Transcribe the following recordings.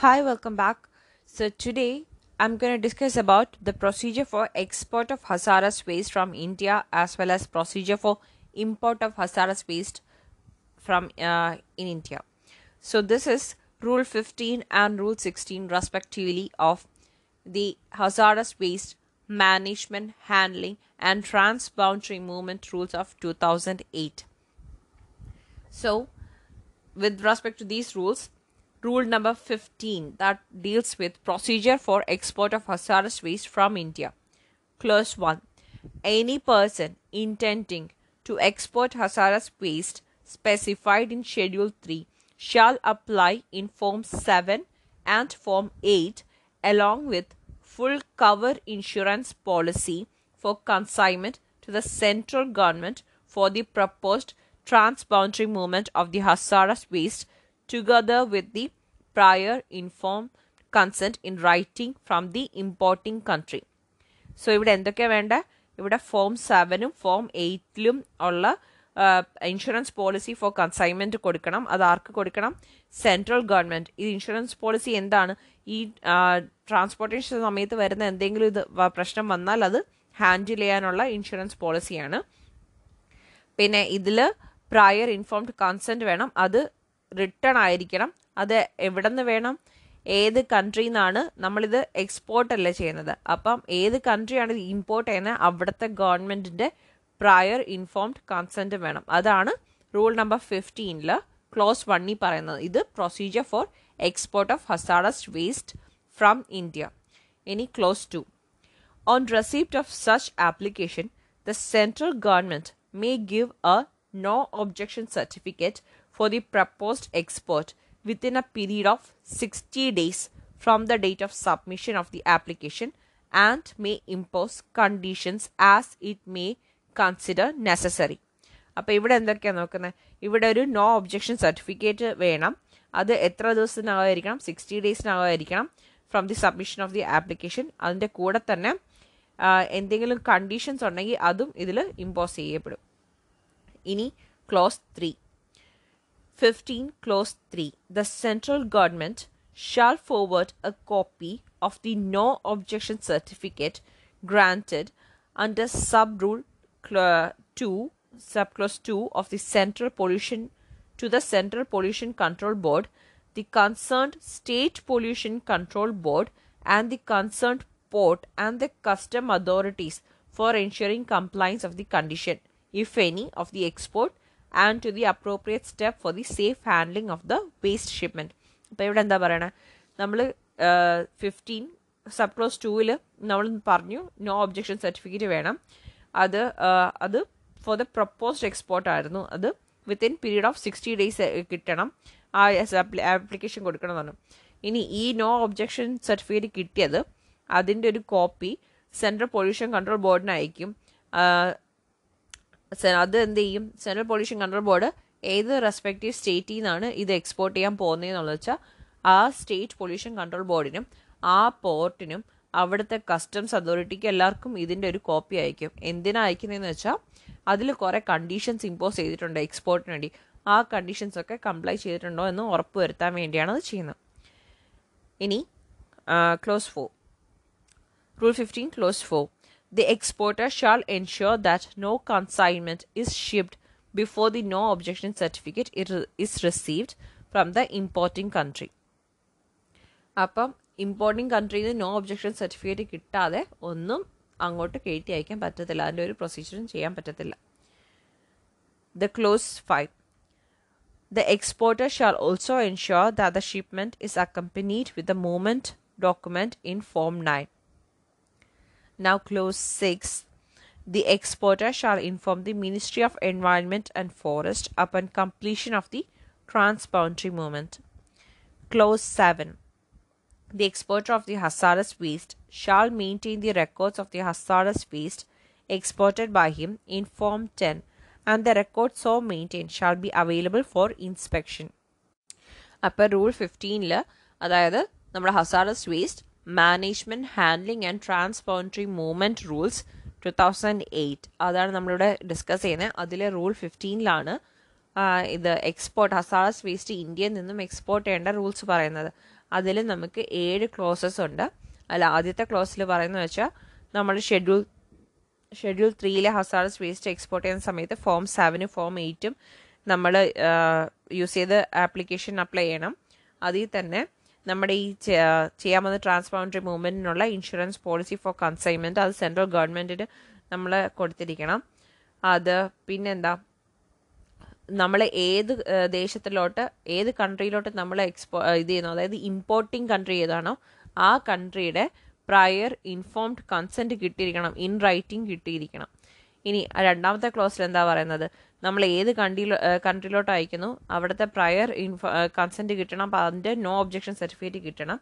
Hi, welcome back. So today I'm going to discuss about the procedure for export of hazardous waste from India as well as procedure for import of hazardous waste from uh, in India. So this is rule 15 and rule 16 respectively of the hazardous waste management handling and transboundary movement rules of 2008. So with respect to these rules rule number 15 that deals with procedure for export of hazardous waste from India. Clause 1. Any person intending to export hazardous waste specified in Schedule 3 shall apply in Form 7 and Form 8 along with full cover insurance policy for consignment to the central government for the proposed transboundary movement of the hazardous waste together with the prior informed consent in writing from the importing country. So ഇവിടെ എന്തൊക്കെയാണ് വേണ്ട ഇവിടെ form സെവനും form എയ്റ്റിലും ഉള്ള insurance policy for consignment കൊടുക്കണം അത് ആർക്ക് കൊടുക്കണം സെൻട്രൽ ഗവൺമെൻറ് ഈ ഇൻഷുറൻസ് പോളിസി എന്താണ് ഈ ട്രാൻസ്പോർട്ടേഷൻ സമയത്ത് വരുന്ന എന്തെങ്കിലും ഇത് പ്രശ്നം വന്നാൽ അത് ഹാൻഡിൽ ചെയ്യാനുള്ള ഇൻഷുറൻസ് പോളിസിയാണ് പിന്നെ ഇതിൽ പ്രയർ ഇൻഫോംഡ് കൺസെൻറ്റ് വേണം അത് റിട്ടേൺ ആയിരിക്കണം അത് എവിടെ നിന്ന് വേണം ഏത് കൺട്രിയിൽ നിന്നാണ് നമ്മളിത് എക്സ്പോർട്ട് അല്ല ചെയ്യുന്നത് അപ്പം ഏത് കൺട്രിയാണ് ഇത് ഇമ്പോർട്ട് ചെയ്യുന്നത് അവിടുത്തെ ഗവൺമെൻറ്റിൻ്റെ പ്രയർ ഇൻഫോംഡ് കൺസെൻറ്റ് വേണം അതാണ് റൂൾ നമ്പർ ഫിഫ്റ്റീനിൽ ക്ലോസ് വണ്ണിൽ പറയുന്നത് ഇത് procedure for export of hazardous waste from India ഇനി clause two on receipt of such application the central government may give a no objection certificate for the proposed export within a period of 60 days from the date of submission of the application and may impose conditions as it may consider necessary. അപ്പോൾ ഇവിടെ എന്തൊക്കെയാണ് നോക്കുന്നത് ഇവിടെ ഒരു no objection certificate വേണം അത് എത്ര ദിവസത്തിനകമായിരിക്കണം സിക്സ്റ്റി ഡേയ്സിനകമായിരിക്കണം from the submission of the application അതിൻ്റെ കൂടെ തന്നെ എന്തെങ്കിലും കണ്ടീഷൻസ് ഉണ്ടെങ്കിൽ അതും ഇതിൽ ഇമ്പോസ് ചെയ്യപ്പെടും ഇനി clause three 15 clause 3 the central government shall forward a copy of the no objection certificate granted under sub rule 2 sub clause 2 of the central pollution to the central pollution control board the concerned state pollution control board and the concerned port and the custom authorities for ensuring compliance of the condition if any of the export and to the appropriate step for the safe handling of the waste shipment അപ്പോൾ ഇവിടെ എന്താ പറയണേ നമ്മൾ fifteen sub close ടൂവിൽ നമ്മൾ പറഞ്ഞു no objection certificate വേണം അത് അത് ഫോർ ദ പ്രപ്പോസ്ഡ് എക്സ്പോർട്ട് ആയിരുന്നു അത് within period of sixty days കിട്ടണം ആ ആപ്ലിക്കേഷൻ കൊടുക്കണം എന്നു ഇനി ഈ നോ ഒബ്ജെക്ഷൻ സർട്ടിഫിക്കറ്റ് കിട്ടിയത് അതിൻ്റെ ഒരു കോപ്പി സെൻട്രൽ പൊല്യൂഷൻ കൺട്രോൾ ബോർഡിന് അയക്കും അത് എന്ത് ചെയ്യും സെൻട്രൽ പൊല്യൂഷൻ കൺട്രോൾ ബോർഡ് ഏത് റെസ്പെക്റ്റീവ് സ്റ്റേറ്റിൽ നിന്നാണ് ഇത് എക്സ്പോർട്ട് ചെയ്യാൻ പോകുന്നതെന്നുള്ളത് വെച്ചാൽ ആ സ്റ്റേറ്റ് പൊല്യൂഷൻ കൺട്രോൾ ബോർഡിനും ആ പോർട്ടിനും അവിടുത്തെ കസ്റ്റംസ് അതോറിറ്റിക്ക് എല്ലാവർക്കും ഇതിൻ്റെ ഒരു കോപ്പി അയക്കും എന്തിനാ അയക്കുന്നതെന്ന് വെച്ചാൽ അതിൽ കുറേ കണ്ടീഷൻസ് ഇമ്പോസ് ചെയ്തിട്ടുണ്ട് എക്സ്പോർട്ടിന് വേണ്ടി ആ കണ്ടീഷൻസ് ഒക്കെ കംപ്ലൈ ചെയ്തിട്ടുണ്ടോ എന്ന് ഉറപ്പ് വരുത്താൻ വേണ്ടിയാണ് അത് ചെയ്യുന്നത് ഇനി clause four rule fifteen clause four The exporter shall ensure that no consignment is shipped before the no objection certificate is received from the importing country. അപ്പം ഇമ്പോർട്ടിങ് കൺട്രിയിൽ നോ ഒബ്ജക്ഷൻ സർട്ടിഫിക്കറ്റ് കിട്ടാതെ ഒന്നും അങ്ങോട്ട് കയറ്റി അയക്കാൻ പറ്റത്തില്ല അതിൻ്റെ ഒരു പ്രൊസീജിയറും ചെയ്യാൻ പറ്റത്തില്ല the clause five the exporter shall also ensure the the shipment is accompanied with the movement document in form nine now clause 6. The exporter shall inform the Ministry of Environment and Forest upon completion of the transboundary movement. Clause 7. The exporter of the hazardous waste shall maintain the records of the hazardous waste exported by him in Form 10 and the records so maintained shall be available for inspection. Upper Rule 15 അതായത് നമ്മുടെ hazardous waste. Management handling and transboundary movement rules two thousand eight അതാണ് നമ്മളിവിടെ discuss ചെയ്യുന്നത് അതിലെ rule ഫിഫ്റ്റീനിലാണ് ഇത് export ഹസാളസ് waste ഇന്ത്യയിൽ നിന്നും export ചെയ്യേണ്ട റൂൾസ് പറയുന്നത് അതിൽ നമുക്ക് ഏഴ് ക്ലോസസ് ഉണ്ട് അല്ല ആദ്യത്തെ ക്ലോസിൽ പറയുന്നത് വെച്ചാൽ നമ്മൾ ഷെഡ്യൂൾ ഷെഡ്യൂൾ ത്രീയിലെ ഹസാളസ് വേസ്റ്റ് എക്സ്പോർട്ട് ചെയ്യുന്ന സമയത്ത് ഫോം സെവനും ഫോം എയ്റ്റും നമ്മൾ യൂസ് ചെയ്ത് ആപ്ലിക്കേഷൻ അപ്ലൈ ചെയ്യണം അതിൽ തന്നെ നമ്മുടെ ഈ ചെയ്യാൻ പോകുന്ന ട്രാൻസ്ബൗണ്ടറി മൂവ്മെൻറ്റിനുള്ള ഇൻഷുറൻസ് പോളിസി ഫോർ കൺസൈൻമെൻറ്റ് അത് സെൻട്രൽ ഗവൺമെൻറ്റിന് നമ്മൾ കൊടുത്തിരിക്കണം അത് പിന്നെന്താ നമ്മൾ ഏത് ദേശത്തിലോട്ട് ഏത് കൺട്രിയിലോട്ട് നമ്മൾ എക്സ്പോ ഇത് ചെയ്യുന്നു അതായത് ഇമ്പോർട്ടിംഗ് കൺട്രി ഏതാണോ ആ കൺട്രിയുടെ പ്രയർ ഇൻഫോംഡ് കൺസെൻറ്റ് കിട്ടിയിരിക്കണം ഇൻ റൈറ്റിംഗ് കിട്ടിയിരിക്കണം ഇനി രണ്ടാമത്തെ ക്ലോസിൽ എന്താ പറയുന്നത് നമ്മൾ ഏത് കണ്ടിയിലോ കൺട്രിയിലോട്ട് അയക്കുന്നു അവിടുത്തെ പ്രയർ ഇൻഫോ കൺസെൻറ്റ് കിട്ടണം അപ്പോൾ അതിൻ്റെ നോ ഒബ്ജെക്ഷൻ സർട്ടിഫിക്കറ്റ് കിട്ടണം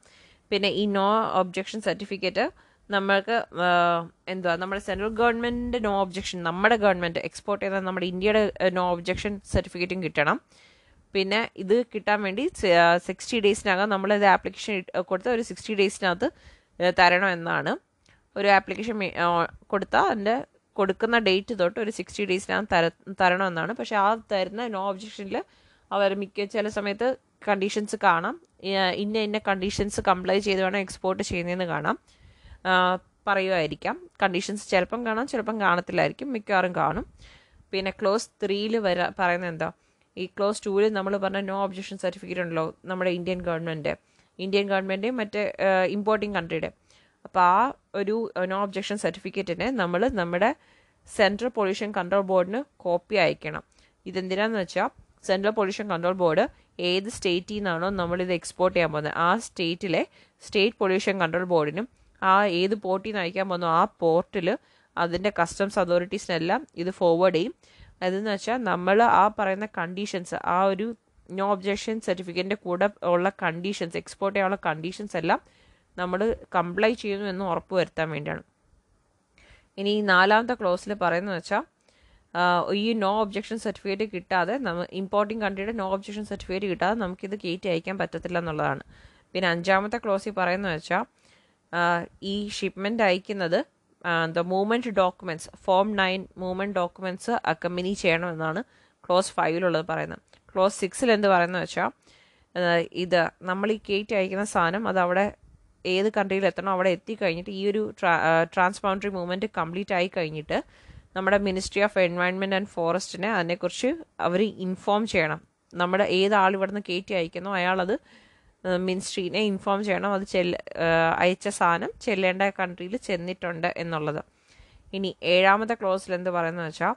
പിന്നെ ഈ നോ ഒബ്ജെക്ഷൻ സർട്ടിഫിക്കറ്റ് നമ്മൾക്ക് എന്തുവാ നമ്മുടെ സെൻട്രൽ ഗവൺമെൻറ്റിൻ്റെ നോ ഒബ്ജെക്ഷൻ നമ്മുടെ ഗവൺമെൻറ് എക്സ്പോർട്ട് ചെയ്താൽ നമ്മുടെ ഇന്ത്യയുടെ നോ ഒബ്ജെക്ഷൻ സർട്ടിഫിക്കറ്റും കിട്ടണം പിന്നെ ഇത് കിട്ടാൻ വേണ്ടി സിക്സ്റ്റി ഡേയ്സിനകം നമ്മൾ ഇത് ആപ്ലിക്കേഷൻ കൊടുത്ത ഒരു സിക്സ്റ്റി ഡേയ്സിനകത്ത് തരണം എന്നാണ് ഒരു ആപ്ലിക്കേഷൻ കൊടുത്താൽ അതിൻ്റെ കൊടുക്കുന്ന ഡേറ്റ് തൊട്ട് ഒരു സിക്സ്റ്റി ഡേയ്സിനകം തര തരണമെന്നാണ് പക്ഷേ ആ തരുന്ന നോ ഒബ്ജക്ഷനിൽ അവർ മിക്ക ചില സമയത്ത് കണ്ടീഷൻസ് കാണാം ഇന്ന ഇന്ന കണ്ടീഷൻസ് കംപ്ലൈ ചെയ്ത് വേണം എക്സ്പോർട്ട് ചെയ്യുന്നതെന്ന് കാണാം പറയുമായിരിക്കാം കണ്ടീഷൻസ് ചിലപ്പം കാണാം ചിലപ്പം കാണത്തില്ലായിരിക്കും മിക്കവാറും കാണും പിന്നെ ക്ലോസ് ത്രീയിൽ വരാ പറയുന്നത് എന്താ ഈ ക്ലോസ് ടൂവിൽ നമ്മൾ പറഞ്ഞ നോ ഒബ്ജക്ഷൻ സർട്ടിഫിക്കറ്റ് ഉണ്ടല്ലോ നമ്മുടെ ഇന്ത്യൻ ഗവൺമെൻറ് ഇന്ത്യൻ ഗവൺമെൻറ് മറ്റേ ഇമ്പോർട്ടിംഗ് കൺട്രിയുടെ അപ്പോൾ ആ ഒരു നോ ഒബ്ജക്ഷൻ സർട്ടിഫിക്കറ്റിനെ നമ്മൾ നമ്മുടെ സെൻട്രൽ പൊല്യൂഷൻ കൺട്രോൾ ബോർഡിന് കോപ്പി അയക്കണം ഇതെന്തിനാന്ന് വെച്ചാൽ സെൻട്രൽ പൊല്യൂഷൻ കൺട്രോൾ ബോർഡ് ഏത് സ്റ്റേറ്റിൽ നിന്നാണോ നമ്മളിത് എക്സ്പോർട്ട് ചെയ്യാൻ പോകുന്നത് ആ സ്റ്റേറ്റിലെ സ്റ്റേറ്റ് പൊല്യൂഷൻ കൺട്രോൾ ബോർഡിനും ആ ഏത് പോർട്ടിൽ നിന്ന് അയക്കാൻ പോകുന്നു ആ പോർട്ടിൽ അതിൻ്റെ കസ്റ്റംസ് അതോറിറ്റീസിനെല്ലാം ഇത് ഫോർവേഡ് ചെയ്യും അതെന്ന് വെച്ചാൽ നമ്മൾ ആ പറയുന്ന കണ്ടീഷൻസ് ആ ഒരു നോ ഒബ്ജക്ഷൻ സർട്ടിഫിക്കറ്റിൻ്റെ കൂടെ ഉള്ള കണ്ടീഷൻസ് എക്സ്പോർട്ട് ചെയ്യാനുള്ള കണ്ടീഷൻസ് എല്ലാം നമ്മൾ കംപ്ലൈ ചെയ്യുന്നു എന്ന് ഉറപ്പ് വരുത്താൻ വേണ്ടിയാണ് ഇനി ഈ നാലാമത്തെ ക്ലോസിൽ പറയുന്നത് വെച്ചാൽ ഈ നോ ഒബ്ജക്ഷൻ സർട്ടിഫിക്കറ്റ് കിട്ടാതെ നമ്മൾ ഇമ്പോർട്ടിംഗ് കൺട്രിയുടെ നോ ഒബ്ജക്ഷൻ സർട്ടിഫിക്കറ്റ് കിട്ടാതെ നമുക്കിത് കയറ്റി അയക്കാൻ പറ്റത്തില്ല എന്നുള്ളതാണ് പിന്നെ അഞ്ചാമത്തെ ക്ലോസിൽ പറയുന്നത് വെച്ചാൽ ഈ ഷിപ്മെൻ്റ് അയക്കുന്നത് the movement documents form nine movement documents accompany ചെയ്യണമെന്നാണ് ക്ലോസ് ഫൈവിലുള്ളത് പറയുന്നത് ക്ലോസ് സിക്സിൽ എന്ത് പറയുന്നത് വെച്ചാൽ ഇത് നമ്മൾ ഈ കയറ്റി അയക്കുന്ന സാധനം അത് അവിടെ ഏത് കൺട്രിയിൽ എത്തണോ അവിടെ എത്തിക്കഴിഞ്ഞിട്ട് ഈ ഒരു ട്രാൻസ്ബൗണ്ടറി മൂവ്മെൻറ്റ് കംപ്ലീറ്റ് ആയി കഴിഞ്ഞിട്ട് നമ്മുടെ മിനിസ്ട്രി ഓഫ് എൻവയൺമെൻറ്റ് ആൻഡ് ഫോറസ്റ്റിനെ അതിനെക്കുറിച്ച് അവർ ഇൻഫോം ചെയ്യണം നമ്മുടെ ഏത് ആൾ ഇവിടുന്ന് കയറ്റി അയക്കുന്നു അയാളത് മിനിസ്ട്രീനെ ഇൻഫോം ചെയ്യണം അത് ചെല്ല അയച്ച സാധനം ചെല്ലേണ്ട കൺട്രിയിൽ ചെന്നിട്ടുണ്ട് എന്നുള്ളത് ഇനി ഏഴാമത്തെ ക്ലോസിൽ എന്ത് പറയുന്നത് വെച്ചാൽ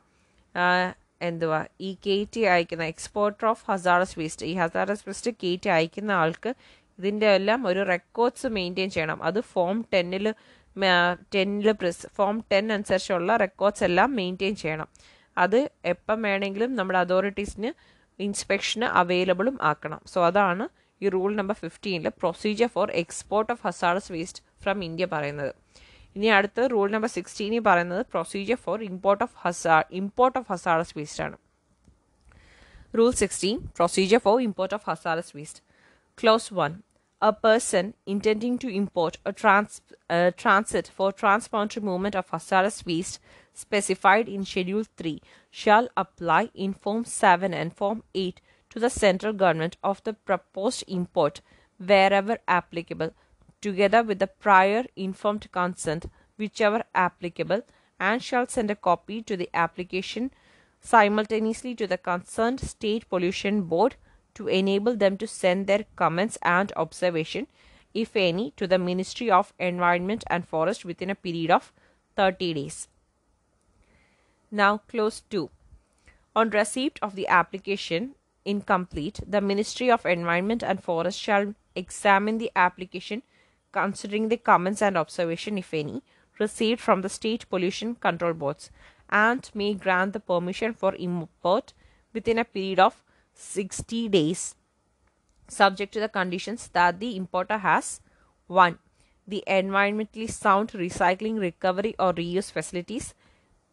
എന്തുവാ ഈ കയറ്റി അയക്കുന്ന എക്സ്പോർട്ടർ ഓഫ് ഹസാറസ് വേസ്റ്റ് ഈ ഹസാറസ് വേസ്റ്റ് കയറ്റി അയക്കുന്ന ആൾക്ക് ഇതിൻ്റെ എല്ലാം ഒരു റെക്കോർഡ്സ് മെയിൻറ്റെയിൻ ചെയ്യണം അത് ഫോം ടെന്നിൽ ടെന്നിൽ പ്രിസ് ഫോം ടെൻ അനുസരിച്ചുള്ള റെക്കോർഡ്സ് എല്ലാം മെയിൻറ്റെയിൻ ചെയ്യണം അത് എപ്പം വേണമെങ്കിലും നമ്മുടെ അതോറിറ്റീസിന് ഇൻസ്പെക്ഷന് അവൈലബിളും ആക്കണം സോ അതാണ് ഈ റൂൾ നമ്പർ ഫിഫ്റ്റീനിൽ procedure for export of hazardous waste from India പറയുന്നത് ഇനി അടുത്ത റൂൾ നമ്പർ സിക്സ്റ്റീനിൽ പറയുന്നത് procedure for import of hazard import of hazardous waste ആണ് rule sixteen procedure for import of hazardous waste clause one a person intending to import a trans, uh, transit for transboundary movement of hazardous waste specified in Schedule 3 shall apply in Form 7 and Form 8 to the central government of the proposed import wherever applicable, together with the prior informed consent whichever applicable, and shall send a copy to the application simultaneously to the concerned State Pollution Board to enable them to send their comments and observation, if any, to the Ministry of Environment and Forest within a period of 30 days. Now, clause 2. On receipt of the application incomplete, the Ministry of Environment and Forest shall examine the application considering the comments and observation, if any, received from the state pollution control boards and may grant the permission for import within a period of 60 days subject to the conditions that the importer has 1. The environmentally sound recycling, recovery or reuse facilities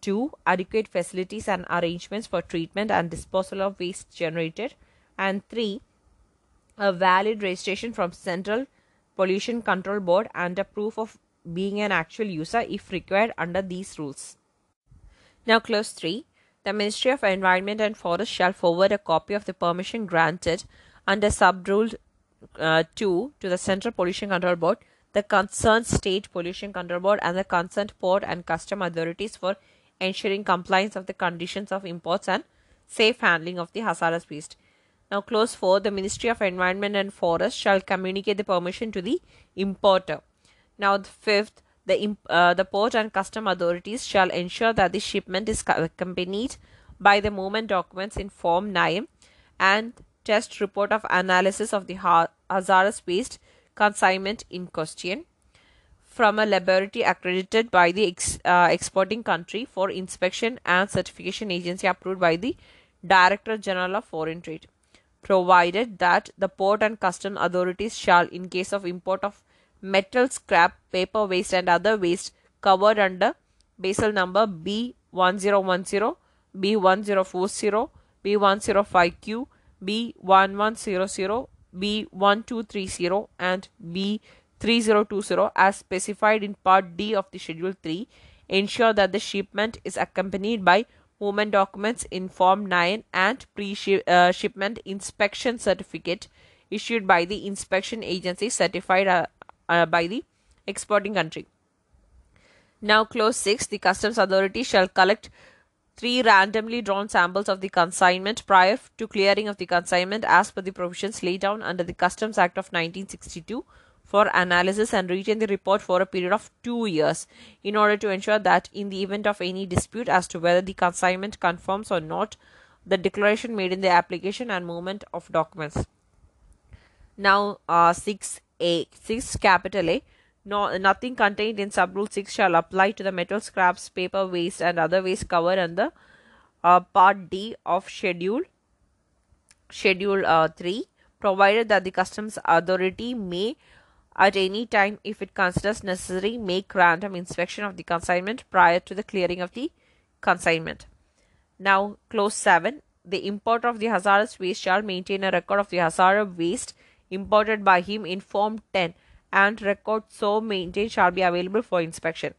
2. Adequate facilities and arrangements for treatment and disposal of waste generated and 3. A valid registration from Central Pollution Control Board and a proof of being an actual user if required under these rules. Now clause 3 the Ministry of Environment and Forest shall forward a copy of the permission granted under subrule uh, 2 to the Central Pollution Control Board, the concerned State Pollution Control Board, and the concerned port and custom authorities for ensuring compliance of the conditions of imports and safe handling of the hazardous waste. Now, clause 4 the Ministry of Environment and Forest shall communicate the permission to the importer. Now, the fifth, the, uh, the port and custom authorities shall ensure that the shipment is accompanied by the movement documents in Form 9 and test report of analysis of the hazardous waste consignment in question from a laboratory accredited by the ex, uh, exporting country for inspection and certification agency approved by the Director General of Foreign Trade provided that the port and custom authorities shall in case of import of metal scrap, paper waste and other waste covered under basal number B1010, B1040, B105Q, B1100, B1230 and B3020 as specified in part D of the schedule 3 ensure that the shipment is accompanied by movement documents in form 9 and pre-shipment uh, inspection certificate issued by the inspection agency certified uh, uh, by the exporting country. Now, clause 6 the customs authority shall collect three randomly drawn samples of the consignment prior to clearing of the consignment as per the provisions laid down under the Customs Act of 1962 for analysis and retain the report for a period of two years in order to ensure that in the event of any dispute as to whether the consignment conforms or not, the declaration made in the application and movement of documents. Now, uh, 6 a. 6 capital A. No, nothing contained in subrule 6 shall apply to the metal scraps, paper waste and other waste covered under uh, part D of schedule schedule uh, 3 provided that the customs authority may at any time if it considers necessary make random inspection of the consignment prior to the clearing of the consignment. Now clause 7 the importer of the hazardous waste shall maintain a record of the hazardous waste imported by him in Form 10 and records so maintained shall be available for inspection.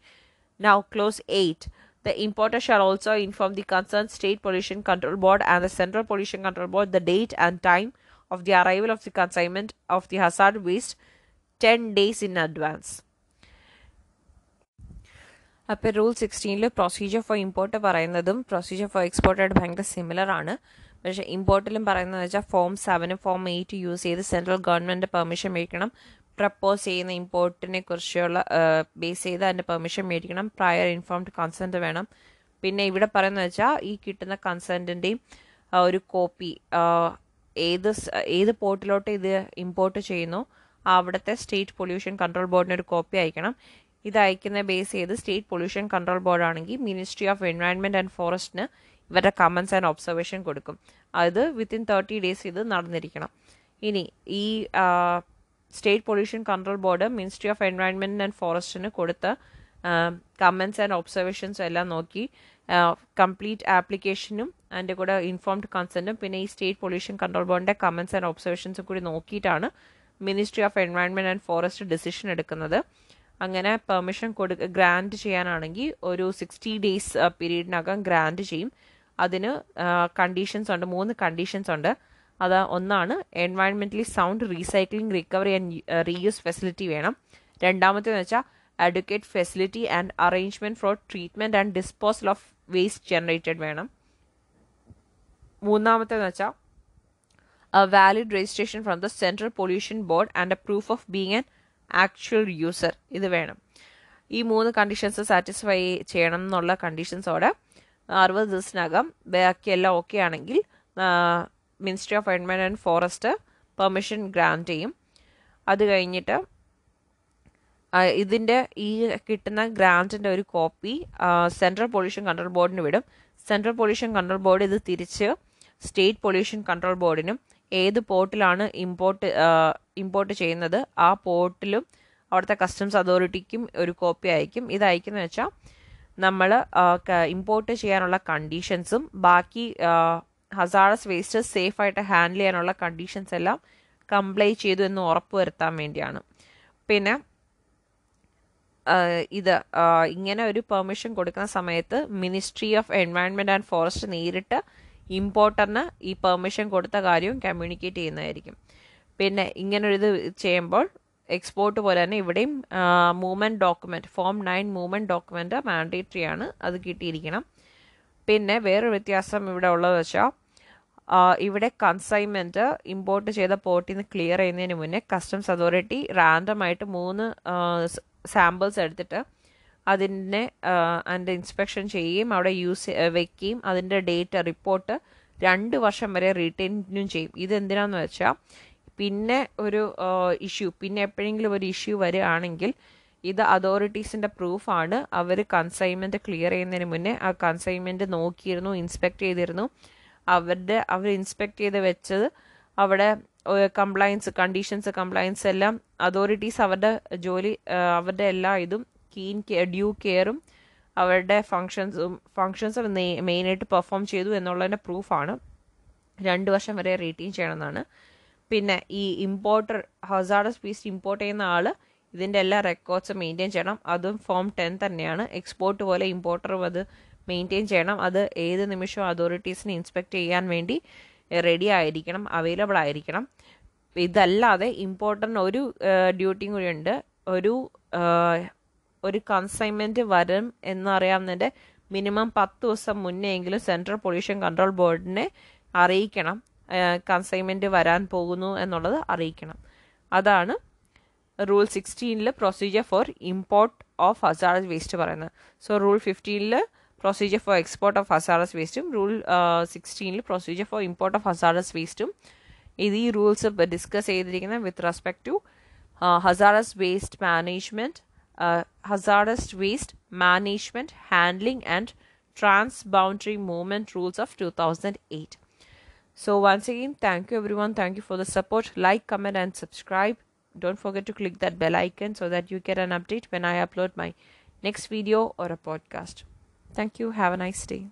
Now, clause 8. The importer shall also inform the concerned State Pollution Control Board and the Central Pollution Control Board the date and time of the arrival of the consignment of the hazard waste 10 days in advance. അപ്പോൾ rule സിക്സ്റ്റീനിൽ procedure for import പറയുന്നതും procedure for എക്സ്പോർട്ടായിട്ട് ഭയങ്കര similar ആണ് പക്ഷെ ഇമ്പോർട്ടിലും പറയുന്നത് വെച്ചാൽ ഫോം സെവനും ഫോം എയ്റ്റ് യൂസ് ചെയ്ത് സെൻട്രൽ ഗവൺമെൻറ് പെർമിഷൻ മേടിക്കണം പ്രപ്പോസ് ചെയ്യുന്ന ഇമ്പോർട്ടിനെ കുറിച്ചുള്ള ബേസ് ചെയ്ത് അതിൻ്റെ പെർമിഷൻ മേടിക്കണം പ്രയർ ഇൻഫോംഡ് കൺസെൻറ്റ് വേണം പിന്നെ ഇവിടെ പറയുന്നത് വെച്ചാൽ ഈ കിട്ടുന്ന കൺസെൻറ്റിൻ്റെയും ഒരു കോപ്പി ഏത് ഏത് പോർട്ടിലോട്ട് ഇത് ഇമ്പോർട്ട് ചെയ്യുന്നു അവിടുത്തെ സ്റ്റേറ്റ് പൊല്യൂഷൻ കൺട്രോൾ ബോർഡിന് ഒരു കോപ്പി അയക്കണം ഇത് അയക്കുന്ന ബേസ് ചെയ്ത് സ്റ്റേറ്റ് പൊല്യൂഷൻ കൺട്രോൾ ബോർഡാണെങ്കിൽ മിനിസ്ട്രി ഓഫ് എൻവയൺമെൻറ്റ് ആൻഡ് ഫോറസ്റ്റിന് ഇവരുടെ കമൻസ് ആൻഡ് ഒബ്സർവേഷൻ കൊടുക്കും അത് വിത്തിൻ തേർട്ടി ഡേയ്സ് ഇത് നടന്നിരിക്കണം ഇനി ഈ state pollution control board ministry of environment and ഫോറസ്റ്റിന് കൊടുത്ത കമൻസ് ആൻഡ് ഒബ്സർവേഷൻസും എല്ലാം നോക്കി കംപ്ലീറ്റ് ആപ്ലിക്കേഷനും അതിൻ്റെ കൂടെ ഇൻഫോംഡ് കൺസെൻറ്റും പിന്നെ ഈ സ്റ്റേറ്റ് പൊല്യൂഷൻ കൺട്രോൾ ബോർഡിൻ്റെ കമൻസ് ആൻഡ് ഒബ്സർവേഷൻസും കൂടി നോക്കിയിട്ടാണ് ministry of environment and forest decision എടുക്കുന്നത് അങ്ങനെ പെർമിഷൻ കൊടു ഗ്രാൻഡ് ചെയ്യാനാണെങ്കിൽ ഒരു സിക്സ്റ്റി ഡേയ്സ് പീരീഡിനകം ഗ്രാൻഡ് ചെയ്യും അതിന് കണ്ടീഷൻസ് ഉണ്ട് മൂന്ന് കണ്ടീഷൻസ് ഉണ്ട് അത് ഒന്നാണ് എൻവയൺമെന്റലി sound recycling recovery and reuse facility വേണം രണ്ടാമത്തേന്ന് വെച്ചാൽ advocate facility and arrangement for treatment and disposal of waste generated വേണം മൂന്നാമത്തേന്ന് വെച്ചാൽ a valid registration from the central pollution board and a proof of being an actual user ഇത് വേണം ഈ മൂന്ന് കണ്ടീഷൻസ് സാറ്റിസ്ഫൈ ചെയ്യണം എന്നുള്ള കണ്ടീഷൻസോടെ അറുപത് ദിവസത്തിനകം ബാക്കിയെല്ലാം ഓക്കെ ആണെങ്കിൽ ministry of environment and forest permission grant ചെയ്യും അത് കഴിഞ്ഞിട്ട് ഇതിൻ്റെ ഈ കിട്ടുന്ന ഗ്രാൻറ്റിൻ്റെ ഒരു കോപ്പി സെൻട്രൽ പൊല്യൂഷൻ കൺട്രോൾ ബോർഡിന് വിടും സെൻട്രൽ പൊല്യൂഷൻ കൺട്രോൾ ബോർഡ് ഇത് തിരിച്ച് സ്റ്റേറ്റ് പൊല്യൂഷൻ കൺട്രോൾ ബോർഡിനും ഏത് പോർട്ടിലാണ് ഇമ്പോർട്ട് ഇമ്പോർട്ട് ചെയ്യുന്നത് ആ പോർട്ടിലും അവിടുത്തെ കസ്റ്റംസ് അതോറിറ്റിക്കും ഒരു കോപ്പി അയക്കും ഇത് അയക്കുന്നതെന്ന് വെച്ചാൽ നമ്മൾ ഇമ്പോർട്ട് ചെയ്യാനുള്ള കണ്ടീഷൻസും ബാക്കി ഹസാഡസ് വേസ്റ്റ് സേഫ് ആയിട്ട് ഹാൻഡിൽ ചെയ്യാനുള്ള കണ്ടീഷൻസ് എല്ലാം കംപ്ലൈ ചെയ്തു എന്ന് ഉറപ്പുവരുത്താൻ വേണ്ടിയാണ് പിന്നെ ഇത് ഇങ്ങനെ ഒരു പെർമിഷൻ കൊടുക്കുന്ന സമയത്ത് ministry of environment and forest നേരിട്ട് ഇമ്പോർട്ടറിന് ഈ പെർമിഷൻ കൊടുത്ത കാര്യവും കമ്മ്യൂണിക്കേറ്റ് ചെയ്യുന്നതായിരിക്കും പിന്നെ ഇങ്ങനൊരിത് ചെയ്യുമ്പോൾ എക്സ്പോർട്ട് പോലെ തന്നെ ഇവിടെയും movement document form nine movement document mandatory ആണ് അത് കിട്ടിയിരിക്കണം പിന്നെ വേറൊരു വ്യത്യാസം ഇവിടെ ഉള്ളത് വെച്ചാൽ ഇവിടെ കൺസൈൻമെൻറ്റ് ഇമ്പോർട്ട് ചെയ്ത പോർട്ടിൽ നിന്ന് ക്ലിയർ ചെയ്യുന്നതിന് മുന്നേ കസ്റ്റംസ് അതോറിറ്റി റാൻഡമായിട്ട് മൂന്ന് സാമ്പിൾസ് എടുത്തിട്ട് അതിനെ അതിൻ്റെ ഇൻസ്പെക്ഷൻ ചെയ്യുകയും അവിടെ യൂസ് വെക്കുകയും അതിൻ്റെ ഡേറ്റ റിപ്പോർട്ട് രണ്ട് വർഷം വരെ റീറ്റെയിനും ചെയ്യും ഇതെന്തിനാന്ന് വെച്ചാൽ പിന്നെ ഒരു ഇഷ്യൂ പിന്നെ എപ്പോഴെങ്കിലും ഒരു ഇഷ്യൂ വരികയാണെങ്കിൽ ഇത് അതോറിറ്റീസിൻ്റെ പ്രൂഫാണ് അവർ കൺസൈൻമെൻറ്റ് ക്ലിയർ ചെയ്യുന്നതിന് മുന്നേ ആ കൺസൈൻമെൻറ്റ് നോക്കിയിരുന്നു ഇൻസ്പെക്ട് ചെയ്തിരുന്നു അവരുടെ അവർ ഇൻസ്പെക്ട് ചെയ്ത് വെച്ചത് അവിടെ കംപ്ലയൻസ് കണ്ടീഷൻസ് കംപ്ലയൻസ് എല്ലാം അതോറിറ്റീസ് അവരുടെ ജോലി അവരുടെ എല്ലാ ഇതും കീൻ ഡ്യൂ കെയറും അവരുടെ ഫങ്ഷൻസും ഫങ്ഷൻസ് മെയിനായിട്ട് പെർഫോം ചെയ്തു എന്നുള്ളതിൻ്റെ പ്രൂഫാണ് രണ്ട് വർഷം വരെ റീറ്റെയിൻ ചെയ്യണമെന്നാണ് പിന്നെ ഈ ഇമ്പോർട്ടർ ഹസാർഡസ് പീസ് ഇമ്പോർട്ട് ചെയ്യുന്ന ആൾ ഇതിൻ്റെ എല്ലാ റെക്കോർഡ്സും മെയിൻറ്റെയിൻ ചെയ്യണം അതും ഫോം ടെൻ തന്നെയാണ് എക്സ്പോർട്ട് പോലെ ഇമ്പോർട്ടറും അത് മെയിൻറ്റെയിൻ ചെയ്യണം അത് ഏത് നിമിഷവും അതോറിറ്റീസിനെ ഇൻസ്പെക്ട് ചെയ്യാൻ വേണ്ടി റെഡി ആയിരിക്കണം അവൈലബിൾ ആയിരിക്കണം ഇതല്ലാതെ ഇമ്പോർട്ടൻ്റ് ഒരു ഡ്യൂട്ടിയും ഉണ്ട് ഒരു ഒരു കൺസൈൻമെൻറ്റ് വരും എന്നറിയാവുന്നതിൻ്റെ മിനിമം പത്ത് ദിവസം മുന്നേ എങ്കിലും സെൻട്രൽ പൊല്യൂഷൻ കൺട്രോൾ ബോർഡിനെ അറിയിക്കണം കൺസൈൻമെൻറ്റ് വരാൻ പോകുന്നു എന്നുള്ളത് അറിയിക്കണം അതാണ് റൂൾ സിക്സ്റ്റീനിൽ procedure for import of hazardous waste പറയുന്നത് സോ റൂൾ ഫിഫ്റ്റീനിൽ procedure for export of hazardous വേസ്റ്റും റൂൾ സിക്സ്റ്റീനിൽ procedure for import of hazardous വേസ്റ്റും ഇത് ഈ റൂൾസ് ഡിസ്കസ് ചെയ്തിരിക്കുന്നത് with respect to hazardous waste management hazardous waste management handling and transboundary movement rules of two thousand eight So, once again, thank you everyone. Thank you for the support. Like, comment, and subscribe. Don't forget to click that bell icon so that you get an update when I upload my next video or a podcast. Thank you. Have a nice day.